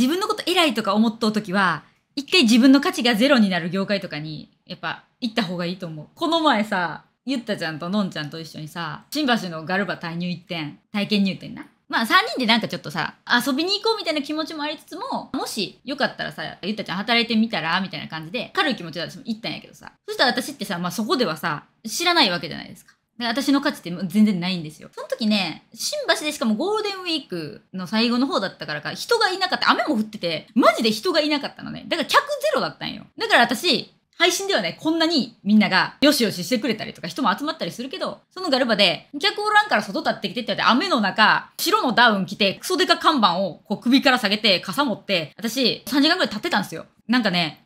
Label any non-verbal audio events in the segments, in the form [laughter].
自分のこと偉いとか思っとう時は、一回自分の価値がゼロになる業界とかに、やっぱ行った方がいいと思う。この前さ、ゆったちゃんとのんちゃんと一緒にさ、新橋のガルバ退入一点、体験入店な。まあ3人でなんかちょっとさ、遊びに行こうみたいな気持ちもありつつも、もしよかったらさ、ゆったちゃん働いてみたらみたいな感じで、軽い気持ちで私も行ったんやけどさ。そしたら私ってさ、まあそこではさ、知らないわけじゃないですか。私の価値って全然ないんですよ。その時ね、新橋でしかもゴールデンウィークの最後の方だったからか、人がいなかった。雨も降ってて、マジで人がいなかったのね。だから客ゼロだったんよ。だから私、配信ではね、こんなにみんながよしよししてくれたりとか人も集まったりするけど、そのガルバで、客おらんから外立ってきてって言われて、雨の中、白のダウン着て、クソデカ看板をこう首から下げて、傘持って、私、3時間くらい立ってたんですよ。なんかね、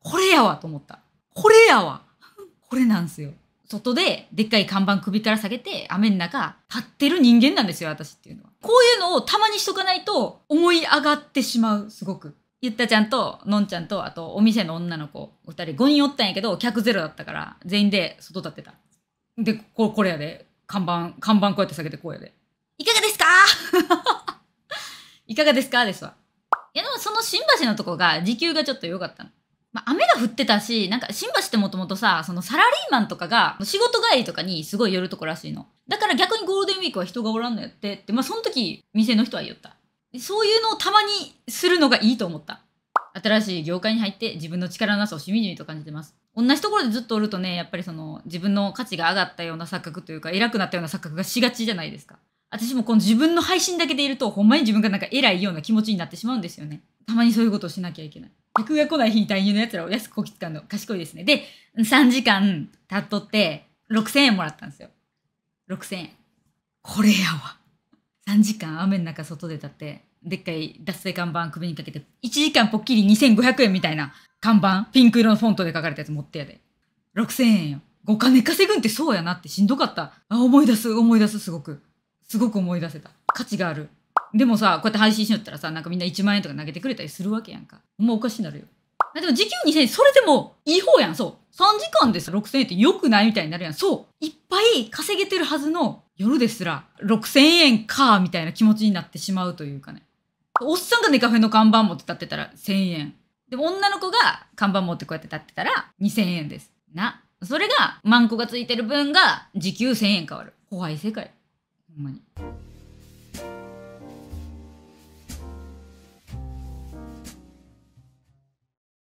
これやわと思った。これやわ。これなんすよ。外ででっかい看板首から下げて雨の中立ってる人間なんですよ私っていうのはこういうのをたまにしとかないと思い上がってしまうすごくゆったちゃんとのんちゃんとあとお店の女の子お二人5人おったんやけど客ゼロだったから全員で外立ってたでここれやで看板看板こうやって下げてこうやでいかがですか [laughs] いかがですかですわいやでもその新橋のとこが時給がちょっと良かったまあ、雨が降ってたし、なんか新橋ってもともとさ、そのサラリーマンとかが仕事帰りとかにすごい寄るとこらしいの。だから逆にゴールデンウィークは人がおらんのやってって、まあその時店の人は言った。そういうのをたまにするのがいいと思った。新しい業界に入って自分の力のなさをしみじみと感じてます。同じところでずっとおるとね、やっぱりその自分の価値が上がったような錯覚というか、偉くなったような錯覚がしがちじゃないですか。私もこの自分の配信だけでいると、ほんまに自分がなんか偉いような気持ちになってしまうんですよね。たまにそういうことをしなきゃいけない。客が来ない日に退院なやつらを安くこき使うの賢いですね。で、3時間経っとって6000円もらったんですよ。6000円。これやわ。3時間雨の中外で立って、でっかい脱水看板首にかけて、1時間ぽっきり2500円みたいな看板、ピンク色のフォントで書かれたやつ持ってやで。6000円よ。お金稼ぐんってそうやなってしんどかった。あ、思い出す、思い出す、すごく。すごく思い出せた。価値がある。でもさこうやって配信しよったらさなんかみんな1万円とか投げてくれたりするわけやんかもうおかしになるよでも時給2000円それでもいい方やんそう3時間でさ6000円ってよくないみたいになるやんそういっぱい稼げてるはずの夜ですら6000円かみたいな気持ちになってしまうというかねおっさんがネカフェの看板持って立ってたら1000円でも女の子が看板持ってこうやって立ってたら2000円ですなそれがマンコがついてる分が時給1000円変わる怖い世界ほんまに。